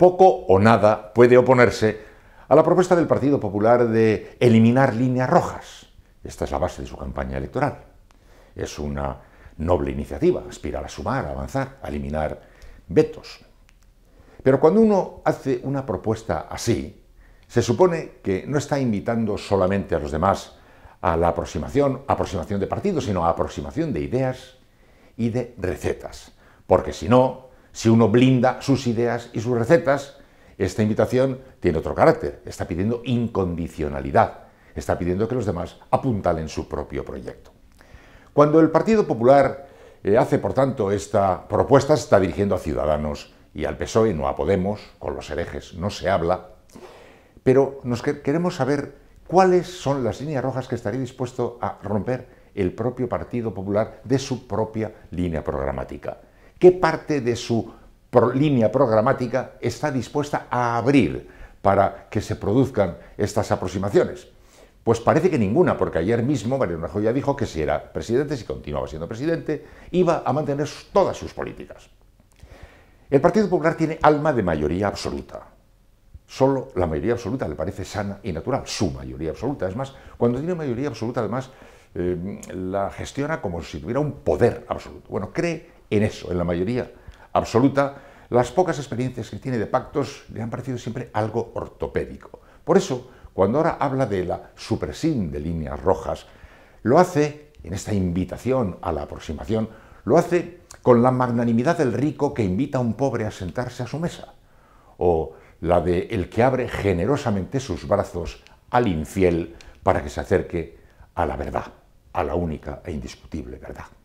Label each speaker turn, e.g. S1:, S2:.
S1: poco o nada puede oponerse a la propuesta del Partido Popular de eliminar líneas rojas. Esta es la base de su campaña electoral. Es una noble iniciativa, aspirar a sumar, a avanzar, a eliminar vetos. Pero cuando uno hace una propuesta así, se supone que no está invitando solamente a los demás a la aproximación, aproximación de partidos, sino a aproximación de ideas y de recetas. Porque si no, si uno blinda sus ideas y sus recetas, esta invitación tiene otro carácter. Está pidiendo incondicionalidad. Está pidiendo que los demás apuntalen su propio proyecto. Cuando el Partido Popular eh, hace, por tanto, esta propuesta, se está dirigiendo a Ciudadanos y al PSOE, no a Podemos, con los herejes no se habla. Pero nos queremos saber cuáles son las líneas rojas que estaría dispuesto a romper el propio Partido Popular de su propia línea programática qué parte de su línea programática está dispuesta a abrir para que se produzcan estas aproximaciones. Pues parece que ninguna, porque ayer mismo Mariano Rajoy ya dijo que si era presidente, si continuaba siendo presidente, iba a mantener todas sus políticas. El Partido Popular tiene alma de mayoría absoluta. Solo la mayoría absoluta le parece sana y natural, su mayoría absoluta. Es más, cuando tiene mayoría absoluta, además, eh, la gestiona como si tuviera un poder absoluto. Bueno, cree en eso, en la mayoría absoluta, las pocas experiencias que tiene de pactos le han parecido siempre algo ortopédico. Por eso, cuando ahora habla de la supresión de líneas rojas, lo hace, en esta invitación a la aproximación, lo hace con la magnanimidad del rico que invita a un pobre a sentarse a su mesa, o la de el que abre generosamente sus brazos al infiel para que se acerque a la verdad, a la única e indiscutible verdad.